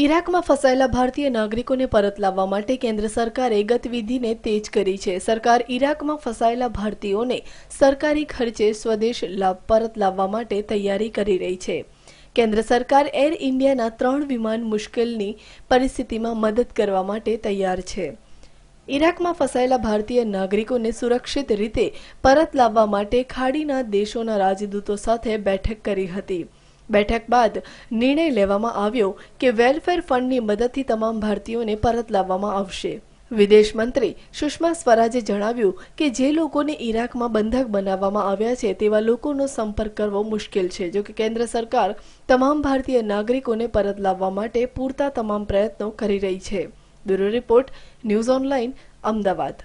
ઈરાકમાં ફસાયેલા ભારતીય નાગરિકોને પરત લાવવા માટે કેન્દ્ર સરકારે ગતિવિધિને તેજ કરી છે સરકાર ઈરાકમાં ફસાયેલા ભારતીયોને સરકારી ખર્ચે સ્વદેશ પરત લાવવા માટે તૈયારી કરી રહી છે કેન્દ્ર સરકાર એર ઇન્ડિયાના ત્રણ વિમાન મુશ્કેલની પરિસ્થિતિમાં મદદ કરવા માટે તૈયાર છે ઈરાકમાં ફસાયેલા ભારતીય નાગરિકોને સુરક્ષિત રીતે પરત લાવવા માટે ખાડીના દેશોના રાજદૂતો સાથે બેઠક કરી હતી બેઠક બાદ નિર્ણય લેવામાં આવ્યો કે વેલફેર ફંડની મદદથી તમામ ભારતીયોને પરત લાવવામાં આવશે વિદેશ મંત્રી સુષ્મા સ્વરાજે જણાવ્યું કે જે લોકોને ઈરાકમાં બંધક બનાવવામાં આવ્યા છે તેવા લોકોનો સંપર્ક કરવો મુશ્કેલ છે જો કે કેન્દ્ર સરકાર તમામ ભારતીય નાગરિકોને પરત લાવવા માટે પૂરતા તમામ પ્રયત્નો કરી રહી છે bureau report news online Ahmedabad